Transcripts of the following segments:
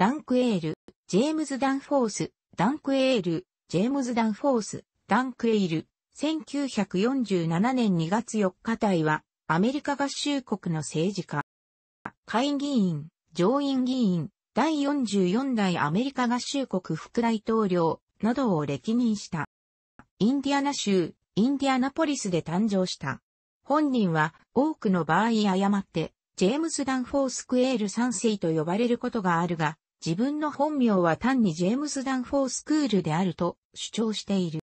ダンクエール、ジェームズ・ダンフォース、ダンクエール、ジェームズ・ダンフォース、ダンクエール、1947年2月4日体は、アメリカ合衆国の政治家。会議員、上院議員、第44代アメリカ合衆国副大統領などを歴任した。インディアナ州、インディアナポリスで誕生した。本人は多くの場合誤って、ジェームズ・ダンフォース・クエール3世と呼ばれることがあるが、自分の本名は単にジェームス・ダンフォースクールであると主張している。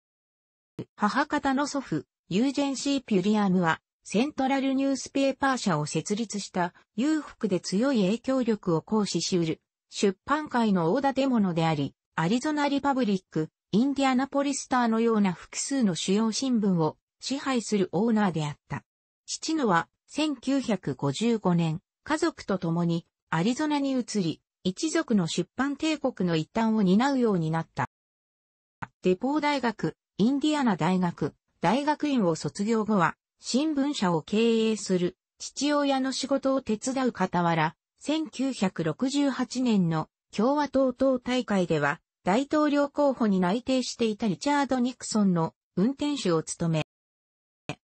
母方の祖父、ユージェン・シー・ピュリアムは、セントラルニュースペーパー社を設立した裕福で強い影響力を行使しうる出版界の大建物であり、アリゾナリパブリック、インディアナポリスターのような複数の主要新聞を支配するオーナーであった。父のは1955年、家族と共にアリゾナに移り、一族の出版帝国の一端を担うようになった。デポー大学、インディアナ大学、大学院を卒業後は、新聞社を経営する父親の仕事を手伝う傍ら、1968年の共和党党大会では、大統領候補に内定していたリチャード・ニクソンの運転手を務め、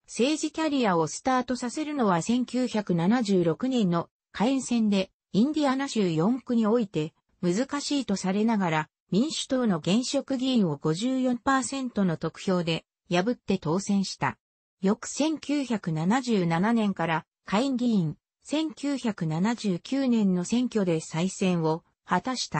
政治キャリアをスタートさせるのは1976年の下院選でインディアナ州4区において難しいとされながら民主党の現職議員を54%の得票で破って当選した。翌1977年から下院議員、1979年の選挙で再選を果たした。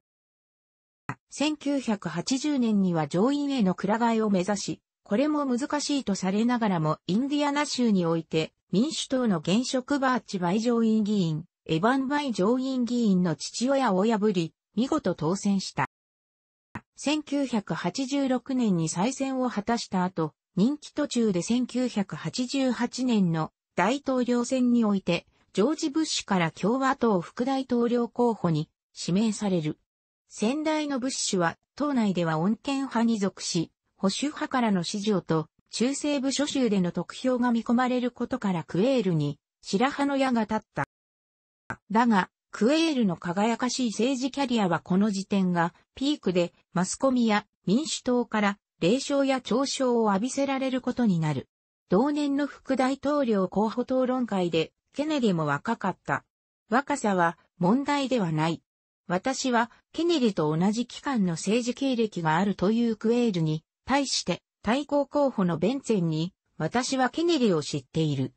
1980年には上院へのくら替えを目指し、これも難しいとされながらもインディアナ州において民主党の現職バーチバイ上院議員、エヴァン・バイ上院議員の父親を破り、見事当選した。1986年に再選を果たした後、任期途中で1988年の大統領選において、ジョージ・ブッシュから共和党副大統領候補に指名される。先代のブッシュは党内では穏健派に属し、保守派からの支持をと、中西部諸州での得票が見込まれることからクエールに白羽の矢が立った。だが、クエールの輝かしい政治キャリアはこの時点がピークでマスコミや民主党から霊賞や嘲笑を浴びせられることになる。同年の副大統領候補討論会でケネディも若かった。若さは問題ではない。私はケネディと同じ期間の政治経歴があるというクエールに対して対抗候補のベンツェンに私はケネディを知っている。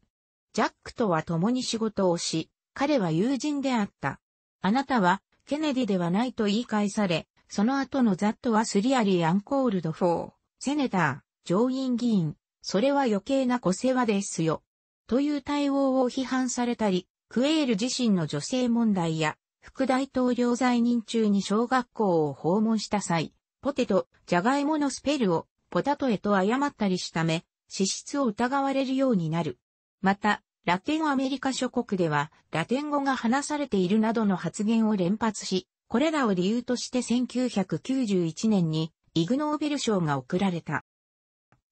ジャックとは共に仕事をし、彼は友人であった。あなたは、ケネディではないと言い返され、その後のザットはスリアリー・アンコールド・フォー、セネター、上院議員、それは余計な小世話ですよ。という対応を批判されたり、クエール自身の女性問題や、副大統領在任中に小学校を訪問した際、ポテト、ジャガイモのスペルをポタトへと誤ったりしため、資質を疑われるようになる。また、ラテンアメリカ諸国では、ラテン語が話されているなどの発言を連発し、これらを理由として1991年にイグノーベル賞が贈られた。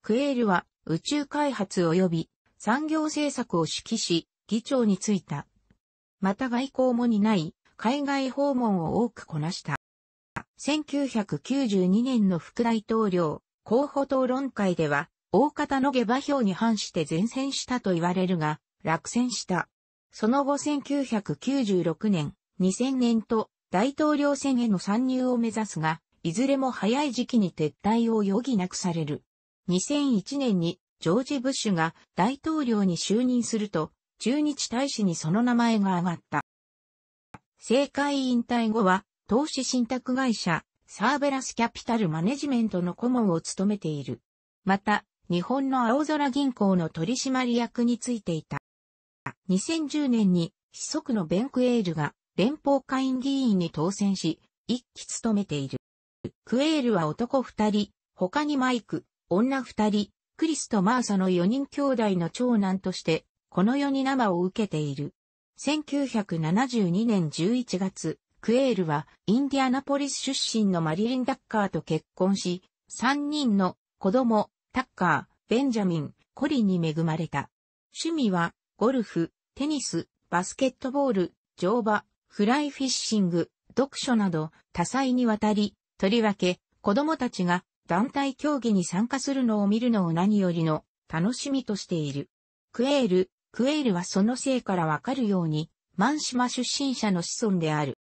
クエールは宇宙開発及び産業政策を指揮し、議長に就いた。また外交も担い、海外訪問を多くこなした。1992年の副大統領候補討論会では、大方の下馬評に反して前線したと言われるが、落選した。その後1996年、2000年と大統領選への参入を目指すが、いずれも早い時期に撤退を余儀なくされる。2001年にジョージ・ブッシュが大統領に就任すると、駐日大使にその名前が上がった。政界引退後は、投資信託会社、サーベラスキャピタルマネジメントの顧問を務めている。また、日本の青空銀行の取締役についていた。2010年に、子息のベンクエールが連邦会員議員に当選し、一期務めている。クエールは男二人、他にマイク、女二人、クリスとマーサの四人兄弟の長男として、この世に生を受けている。1972年11月、クエールはインディアナポリス出身のマリリン・ダッカーと結婚し、三人の子供、タッカー、ベンジャミン、コリンに恵まれた。趣味はゴルフ、テニス、バスケットボール、乗馬、フライフィッシング、読書など多彩にわたり、とりわけ子供たちが団体競技に参加するのを見るのを何よりの楽しみとしている。クエール、クエールはそのせいからわかるように、シ島出身者の子孫である。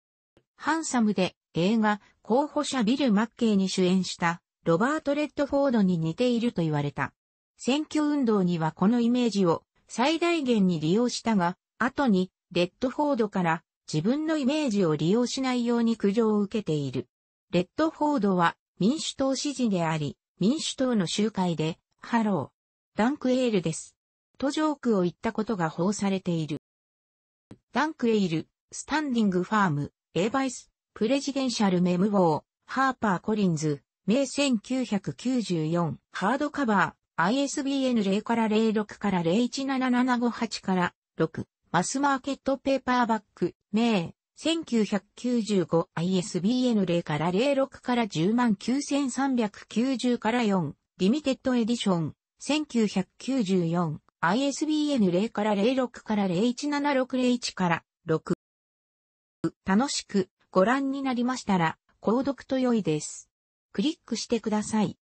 ハンサムで映画候補者ビル・マッケイに主演したロバート・レッドフォードに似ていると言われた。選挙運動にはこのイメージを最大限に利用したが、後にレッドフォードから自分のイメージを利用しないように苦情を受けている。レッドフォードは民主党支持であり、民主党の集会で、ハロー、ダンクエールです。とジョークを言ったことが報されている。ダンクエール、スタンディングファーム、エーバイス、プレジデンシャルメムウォー、ハーパーコリンズ、名1994、ハードカバー、ISBN 0から06から017758から6、マスマーケットペーパーバッグ、名、1995 ISBN 0から06から109,390から4、リミテッドエディション、1994 ISBN 0から06から017601から6。楽しくご覧になりましたら、購読と良いです。クリックしてください。